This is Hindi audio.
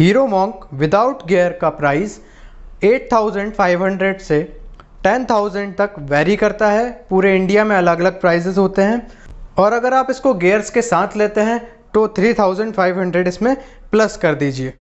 हीरो मॉन्क विदाउट गियर का प्राइस 8,500 से 10,000 तक वेरी करता है पूरे इंडिया में अलग अलग प्राइजेस होते हैं और अगर आप इसको गेयर्स के साथ लेते हैं तो 3,500 इसमें प्लस कर दीजिए